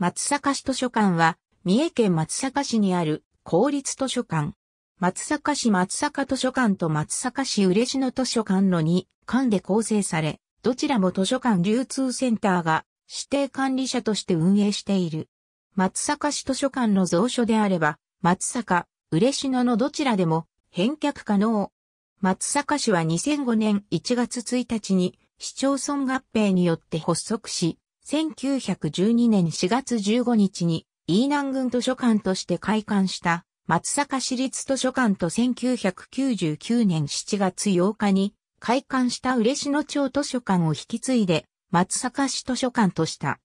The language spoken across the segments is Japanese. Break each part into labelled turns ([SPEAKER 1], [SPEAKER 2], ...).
[SPEAKER 1] 松阪市図書館は、三重県松阪市にある公立図書館。松阪市松阪図書館と松阪市嬉野図書館の2館で構成され、どちらも図書館流通センターが指定管理者として運営している。松阪市図書館の蔵書であれば、松阪、嬉野のどちらでも返却可能。松阪市は2005年1月1日に市町村合併によって発足し、1912年4月15日に、飯南郡図書館として開館した松阪市立図書館と1999年7月8日に開館した嬉野町図書館を引き継いで松阪市図書館とした。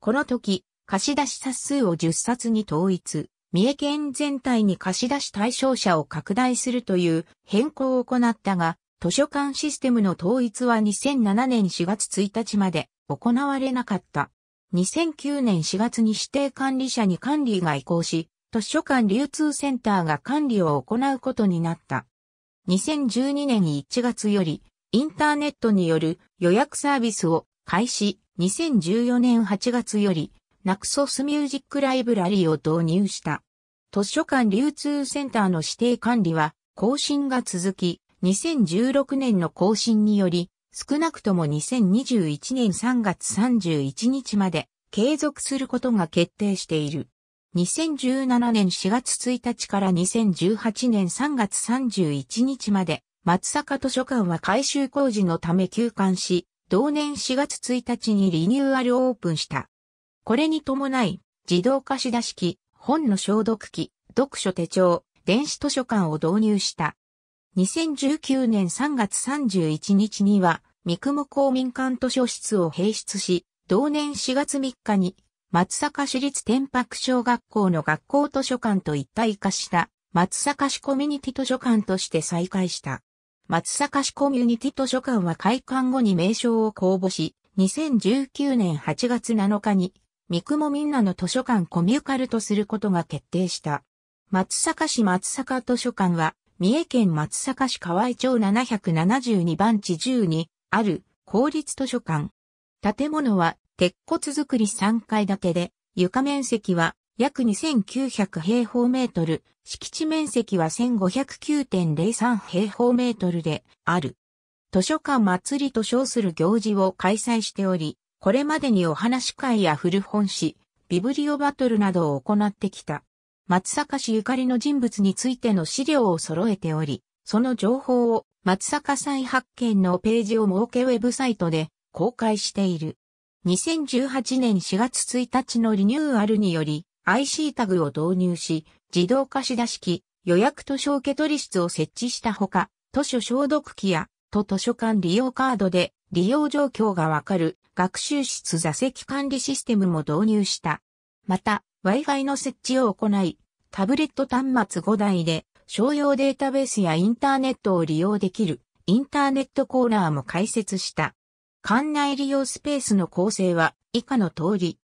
[SPEAKER 1] この時、貸し出し冊数を10冊に統一、三重県全体に貸し出し対象者を拡大するという変更を行ったが、図書館システムの統一は2007年4月1日まで行われなかった。2009年4月に指定管理者に管理が移行し、図書館流通センターが管理を行うことになった。2012年1月より、インターネットによる予約サービスを開始、2014年8月より、ナクソスミュージックライブラリーを導入した。図書館流通センターの指定管理は更新が続き、2016年の更新により、少なくとも2021年3月31日まで継続することが決定している。2017年4月1日から2018年3月31日まで、松坂図書館は改修工事のため休館し、同年4月1日にリニューアルオープンした。これに伴い、自動貸し出し機、本の消毒機、読書手帳、電子図書館を導入した。2019年3月31日には、三雲公民館図書室を閉出し、同年4月3日に、松阪市立天白小学校の学校図書館と一体化した松阪市コミュニティ図書館として再開した。松阪市コミュニティ図書館は開館後に名称を公募し、2019年8月7日に、三雲みんなの図書館コミュカルとすることが決定した。松阪市松阪図書館は、三重県松阪市河合町772番地10にある公立図書館。建物は鉄骨造り3階建てで、床面積は約2900平方メートル、敷地面積は1509.03平方メートルである。図書館祭りと称する行事を開催しており、これまでにお話会や古本誌、ビブリオバトルなどを行ってきた。松坂氏ゆかりの人物についての資料を揃えており、その情報を松坂再発見のページを設けウェブサイトで公開している。2018年4月1日のリニューアルにより IC タグを導入し、自動貸し出し機、予約図書受取室を設置したほか、図書消毒機や都図書館利用カードで利用状況がわかる学習室座席管理システムも導入した。また、Wi-Fi の設置を行い、タブレット端末5台で商用データベースやインターネットを利用できるインターネットコーナーも開設した。館内利用スペースの構成は以下の通り。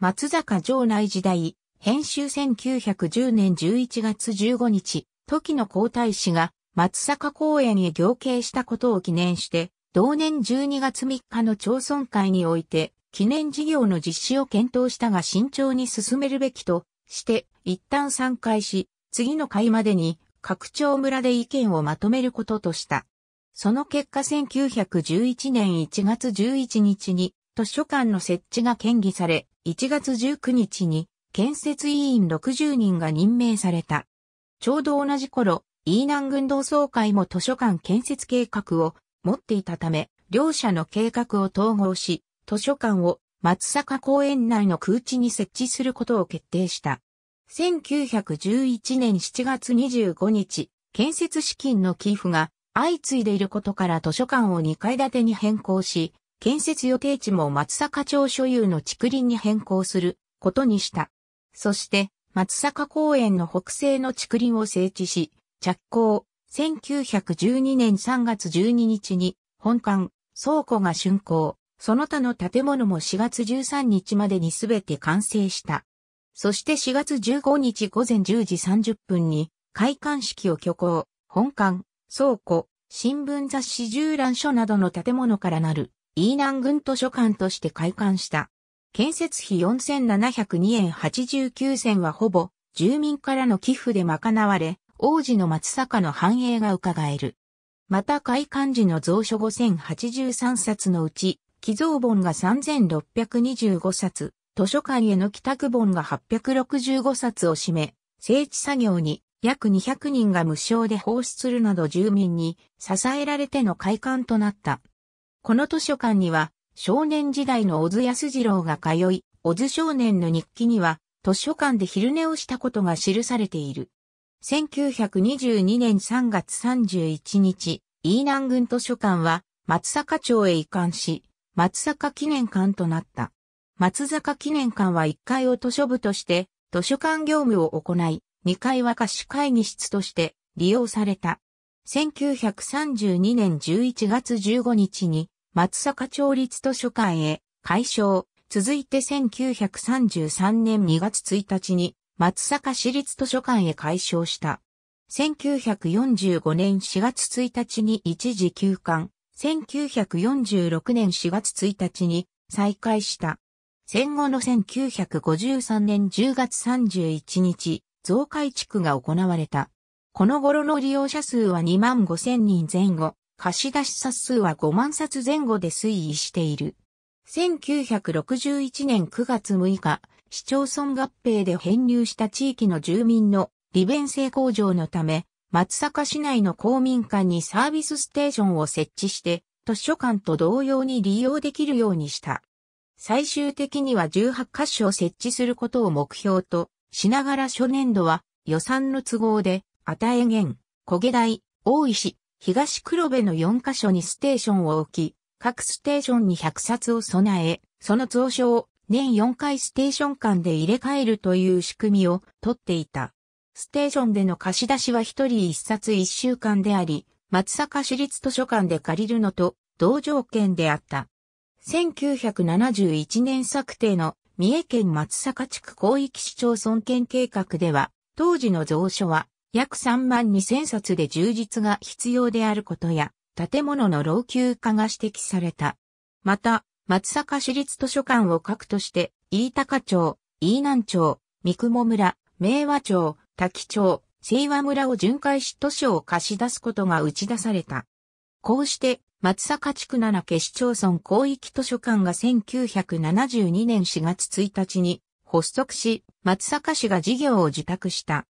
[SPEAKER 1] 松坂城内時代、編集1910年11月15日、時の皇太子が松坂公園へ行刑したことを記念して、同年12月3日の町村会において、記念事業の実施を検討したが慎重に進めるべきとして、一旦散回し、次の会までに拡張村で意見をまとめることとした。その結果1911年1月11日に図書館の設置が建議され、1月19日に建設委員60人が任命された。ちょうど同じ頃、飯南軍同窓会も図書館建設計画を持っていたため、両者の計画を統合し、図書館を松坂公園内の空地に設置することを決定した。1911年7月25日、建設資金の寄付が相次いでいることから図書館を2階建てに変更し、建設予定地も松坂町所有の竹林に変更することにした。そして、松坂公園の北西の竹林を整地し、着工、1912年3月12日に本館、倉庫が竣工。その他の建物も4月13日までにすべて完成した。そして4月15日午前10時30分に開館式を挙行、本館、倉庫、新聞雑誌従覧書などの建物からなる、飯南軍図書館として開館した。建設費4702円89銭はほぼ住民からの寄付で賄われ、王子の松坂の繁栄が伺える。また開館時の蔵書5083冊のうち寄贈本が3625冊、図書館への帰宅本が865冊を占め、整地作業に約200人が無償で放出するなど住民に支えられての開館となった。この図書館には少年時代の小津安二郎が通い、小津少年の日記には図書館で昼寝をしたことが記されている。1922年3月31日、飯南郡図書館は松坂町へ移管し、松坂記念館となった。松坂記念館は1階を図書部として図書館業務を行い、2階は貸し会議室として利用された。1932年11月15日に松坂町立図書館へ改称。続いて1933年2月1日に松坂市立図書館へ改称した。1945年4月1日に一時休館。1946年4月1日に再開した。戦後の1953年10月31日、増改築が行われた。この頃の利用者数は2万5千人前後、貸出冊数は5万冊前後で推移している。1961年9月6日、市町村合併で編入した地域の住民の利便性向上のため、松阪市内の公民館にサービスステーションを設置して、図書館と同様に利用できるようにした。最終的には18カ所を設置することを目標としながら初年度は予算の都合で、与え県、小下台、大石、東黒部の4カ所にステーションを置き、各ステーションに100冊を備え、その蔵書を年4回ステーション間で入れ替えるという仕組みをとっていた。ステーションでの貸し出しは一人一冊一週間であり、松阪市立図書館で借りるのと同条件であった。1971年策定の三重県松阪地区広域市町村圏計画では、当時の蔵書は約3万2000冊で充実が必要であることや、建物の老朽化が指摘された。また、松阪市立図書館を核として、飯高町、飯南町、三雲村、明和町、滝町、清和村を巡回し図書を貸し出すことが打ち出された。こうして、松坂地区七家市町村広域図書館が1972年4月1日に発足し、松坂市が事業を受託した。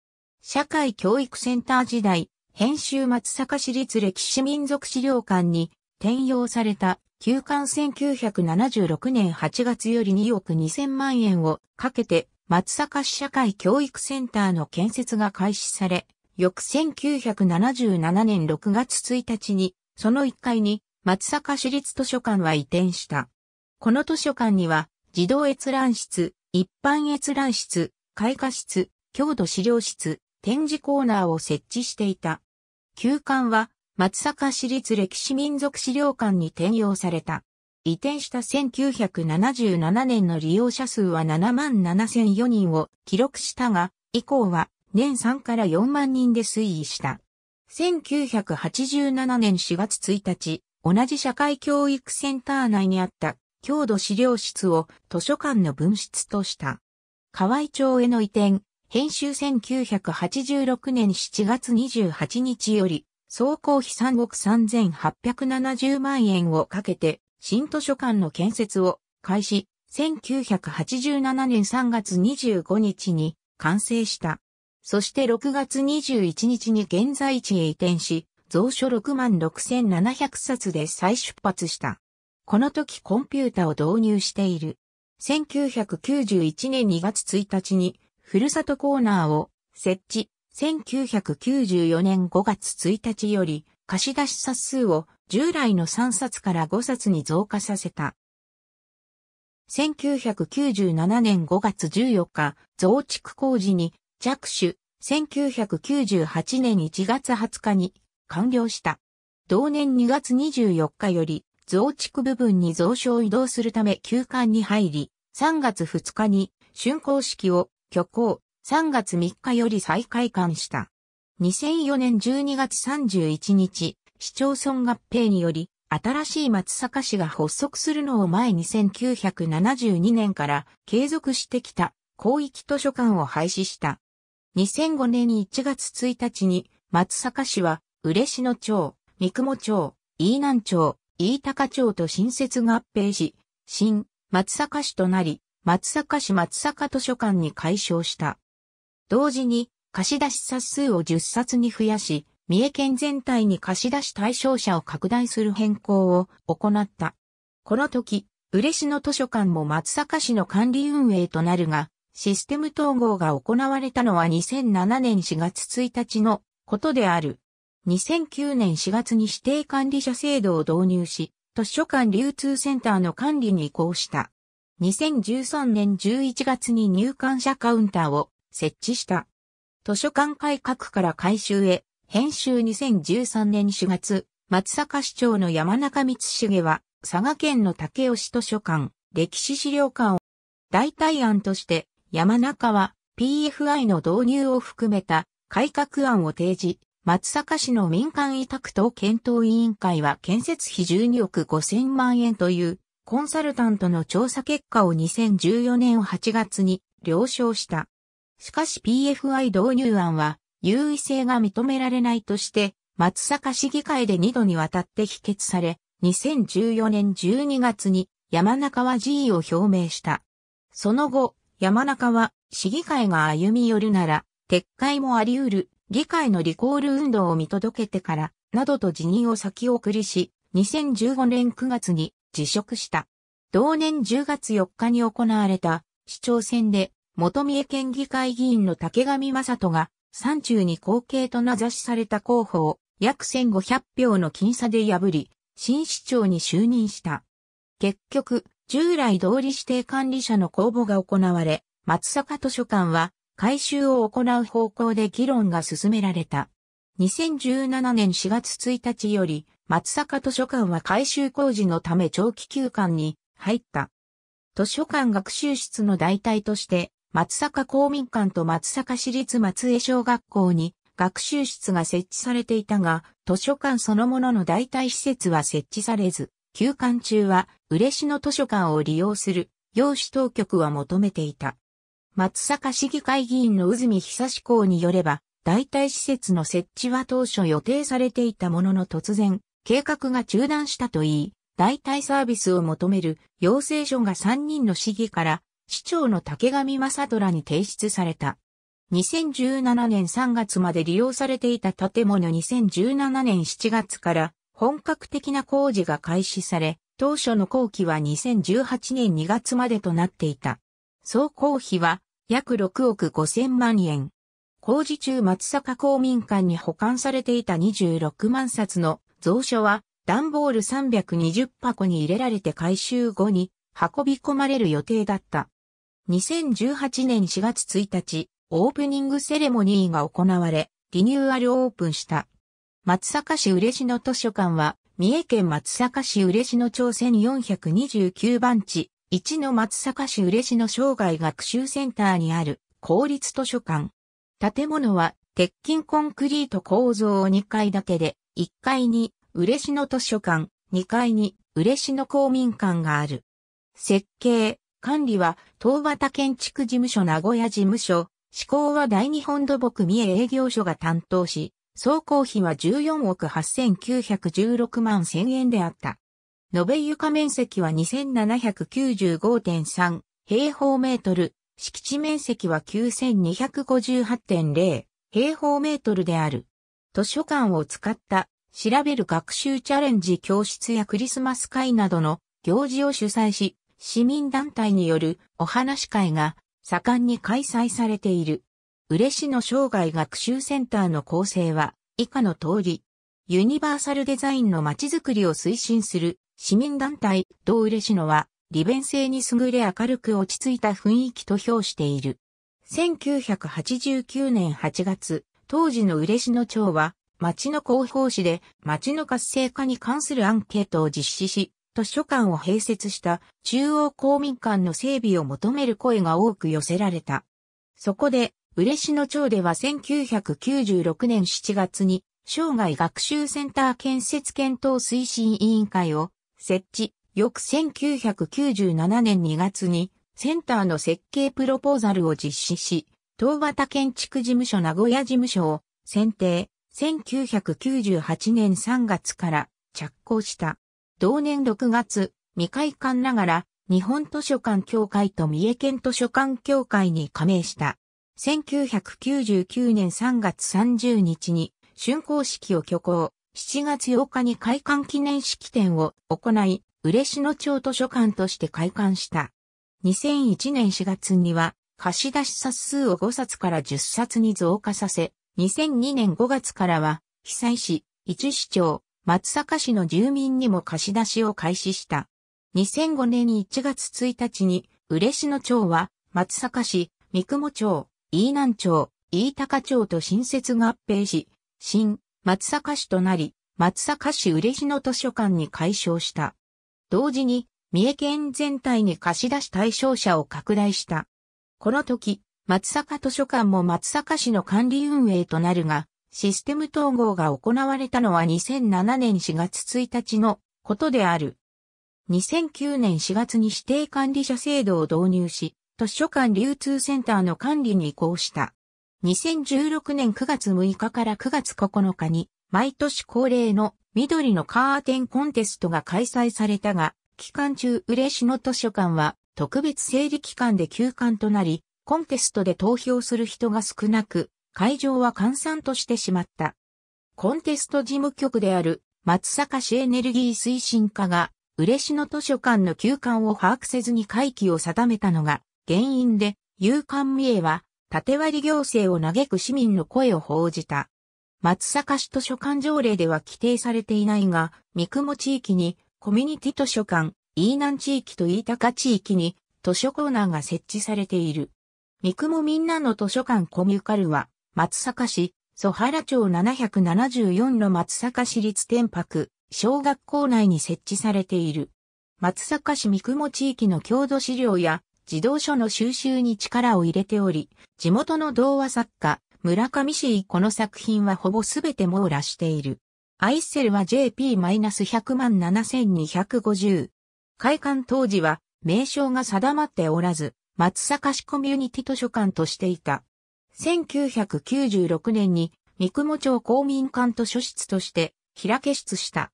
[SPEAKER 1] 社会教育センター時代、編集松坂市立歴史民族資料館に転用された休館1976年8月より2億2000万円をかけて松阪市社会教育センターの建設が開始され、翌1977年6月1日に、その1階に松阪市立図書館は移転した。この図書館には、児童閲覧室、一般閲覧室、開花室、郷土資料室、展示コーナーを設置していた。旧館は、松阪市立歴史民族資料館に転用された。移転した1977年の利用者数は7万7004人を記録したが、以降は年3から4万人で推移した。1987年4月1日、同じ社会教育センター内にあった郷土資料室を図書館の分室とした。河合町への移転、編集1986年7月28日より、総工費3億3870万円をかけて新図書館の建設を開始、1987年3月25日に完成した。そして6月21日に現在地へ移転し、蔵書6万6700冊で再出発した。この時コンピュータを導入している。1991年2月1日に、ふるさとコーナーを設置。1994年5月1日より、貸し出し冊数を従来の3冊から5冊に増加させた。1997年5月14日、増築工事に着手、1998年1月20日に完了した。同年2月24日より増築部分に増床移動するため休館に入り、3月2日に竣工式を挙行、3月3日より再開館した。2004年12月31日、市町村合併により、新しい松阪市が発足するのを前に1972年から継続してきた広域図書館を廃止した。2005年1月1日に松阪市は嬉野町、三雲町、飯南町、飯高町と新設合併し、新松阪市となり、松阪市松阪図書館に改称した。同時に貸し出し冊数を10冊に増やし、三重県全体に貸し出し対象者を拡大する変更を行った。この時、嬉野図書館も松阪市の管理運営となるが、システム統合が行われたのは2007年4月1日のことである。2009年4月に指定管理者制度を導入し、図書館流通センターの管理に移行した。2013年11月に入館者カウンターを設置した。図書館改革から改修へ編集2013年4月、松阪市長の山中光重は、佐賀県の竹吉市図書館、歴史資料館を代替案として、山中は PFI の導入を含めた改革案を提示、松阪市の民間委託等検討委員会は建設費12億5000万円というコンサルタントの調査結果を2014年8月に了承した。しかし PFI 導入案は優位性が認められないとして、松阪市議会で2度にわたって否決され、2014年12月に山中は辞意を表明した。その後、山中は市議会が歩み寄るなら、撤回もあり得る、議会のリコール運動を見届けてから、などと辞任を先送りし、2015年9月に辞職した。同年10月4日に行われた市長選で、元三重県議会議員の竹上正人が山中に後継と名指しされた候補を約1500票の僅差で破り、新市長に就任した。結局、従来通り指定管理者の公募が行われ、松坂図書館は改修を行う方向で議論が進められた。2017年4月1日より、松坂図書館は改修工事のため長期休館に入った。図書館学習室の代替として、松阪公民館と松阪市立松江小学校に学習室が設置されていたが、図書館そのものの代替施設は設置されず、休館中は嬉野図書館を利用する、用紙当局は求めていた。松阪市議会議員の宇住久志校によれば、代替施設の設置は当初予定されていたものの突然、計画が中断したといい、代替サービスを求める要請書が3人の市議から市長の竹上正虎に提出された。2017年3月まで利用されていた建物2017年7月から本格的な工事が開始され、当初の工期は2018年2月までとなっていた。総工費は約6億5千万円。工事中松坂公民館に保管されていた26万冊の蔵書は段ボール320箱に入れられて回収後に運び込まれる予定だった。2018年4月1日、オープニングセレモニーが行われ、リニューアルオープンした。松阪市嬉野図書館は、三重県松阪市嬉野町線429番地、1の松阪市嬉野生涯学習センターにある公立図書館。建物は、鉄筋コンクリート構造を2階建てで、1階に嬉野図書館、2階に嬉野公民館がある。設計、管理は東畑建築事務所名古屋事務所、施工は大日本土木三重営業所が担当し、総工費は14億8916万1000円であった。延べ床面積は2795.3平方メートル、敷地面積は9258.0平方メートルである。図書館を使った調べる学習チャレンジ教室やクリスマス会などの行事を主催し、市民団体によるお話会が盛んに開催されている。嬉野生涯学習センターの構成は以下の通り、ユニバーサルデザインの街づくりを推進する市民団体同嬉野は利便性に優れ明るく落ち着いた雰囲気と評している。1989年8月、当時の嬉野町は町の広報誌で町の活性化に関するアンケートを実施し、図書館を併設した中央公民館の整備を求める声が多く寄せられた。そこで、嬉野町では1996年7月に、生涯学習センター建設検討推進委員会を設置、翌1997年2月に、センターの設計プロポーザルを実施し、東和建築事務所名古屋事務所を選定、1998年3月から着工した。同年6月、未開館ながら、日本図書館協会と三重県図書館協会に加盟した。1999年3月30日に、竣工式を挙行、7月8日に開館記念式典を行い、嬉野町図書館として開館した。2001年4月には、貸し出し冊数を5冊から10冊に増加させ、2002年5月からは、被災市、一市長、松阪市の住民にも貸し出しを開始した。2005年1月1日に、嬉野町は、松阪市、三雲町、飯南町、飯高町と新設合併し、新、松阪市となり、松阪市嬉野図書館に改称した。同時に、三重県全体に貸し出し対象者を拡大した。この時、松阪図書館も松阪市の管理運営となるが、システム統合が行われたのは2007年4月1日のことである。2009年4月に指定管理者制度を導入し、図書館流通センターの管理に移行した。2016年9月6日から9月9日に、毎年恒例の緑のカーテンコンテストが開催されたが、期間中嬉野図書館は特別整理期間で休館となり、コンテストで投票する人が少なく、会場は閑散としてしまった。コンテスト事務局である松阪市エネルギー推進課が嬉野図書館の休館を把握せずに会期を定めたのが原因で、有館見栄は縦割り行政を嘆く市民の声を報じた。松阪市図書館条例では規定されていないが、三雲地域にコミュニティ図書館、飯南地域と飯高地域に図書コーナーが設置されている。三雲みんなの図書館コミュカルは、松阪市、蘇原町774の松阪市立天白、小学校内に設置されている。松阪市三雲地域の郷土資料や児童書の収集に力を入れており、地元の童話作家、村上市この作品はほぼすべて網羅している。アイッセルは JP-100 万7250。開館当時は名称が定まっておらず、松阪市コミュニティ図書館としていた。1996年に三雲町公民館図書室として開け室した。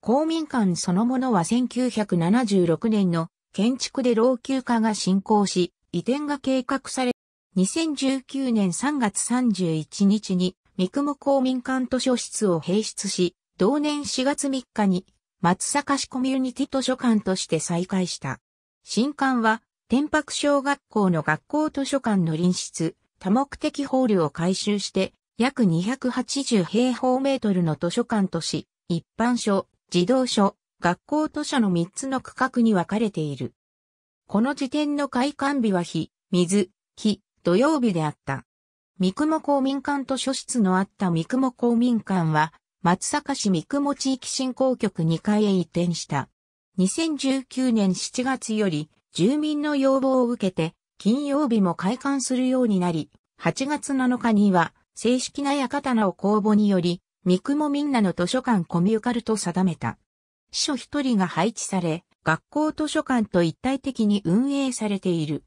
[SPEAKER 1] 公民館そのものは1976年の建築で老朽化が進行し、移転が計画され、2019年3月31日に三雲公民館図書室を併出し、同年4月3日に松阪市コミュニティ図書館として再開した。新館は、天白小学校の学校図書館の隣室、多目的ホールを改修して、約280平方メートルの図書館とし、一般書、児童書、学校図書の3つの区画に分かれている。この時点の開館日は日、水、木、土曜日であった。三雲公民館図書室のあった三雲公民館は、松阪市三雲地域振興局2階へ移転した。2019年7月より、住民の要望を受けて、金曜日も開館するようになり、8月7日には、正式な館を公募により、三雲みんなの図書館コミューカルと定めた。秘書一人が配置され、学校図書館と一体的に運営されている。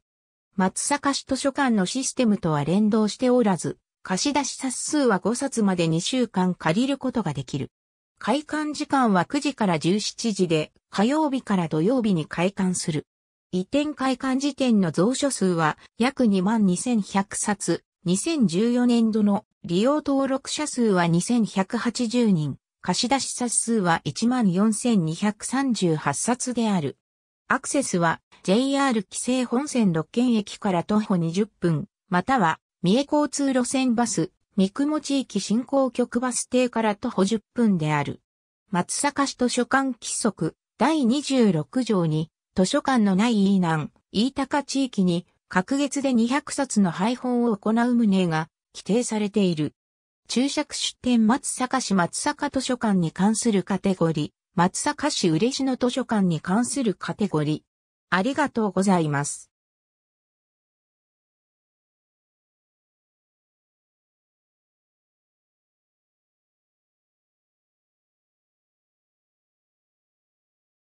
[SPEAKER 1] 松阪市図書館のシステムとは連動しておらず、貸し出し冊数は5冊まで2週間借りることができる。開館時間は9時から17時で、火曜日から土曜日に開館する。移転開館時点の蔵書数は約22,100冊、2014年度の利用登録者数は2180人、貸出冊数は14,238冊である。アクセスは JR 規制本線六県駅から徒歩20分、または三重交通路線バス、三雲地域振興局バス停から徒歩10分である。松阪市図書館規則第26条に図書館のない飯南、飯高地域に、隔月で200冊の配本を行う旨が規定されている。注釈出典松阪市松阪図書館に関するカテゴリー、松阪市嬉野図書館に関するカテゴリー。ありがとうございます。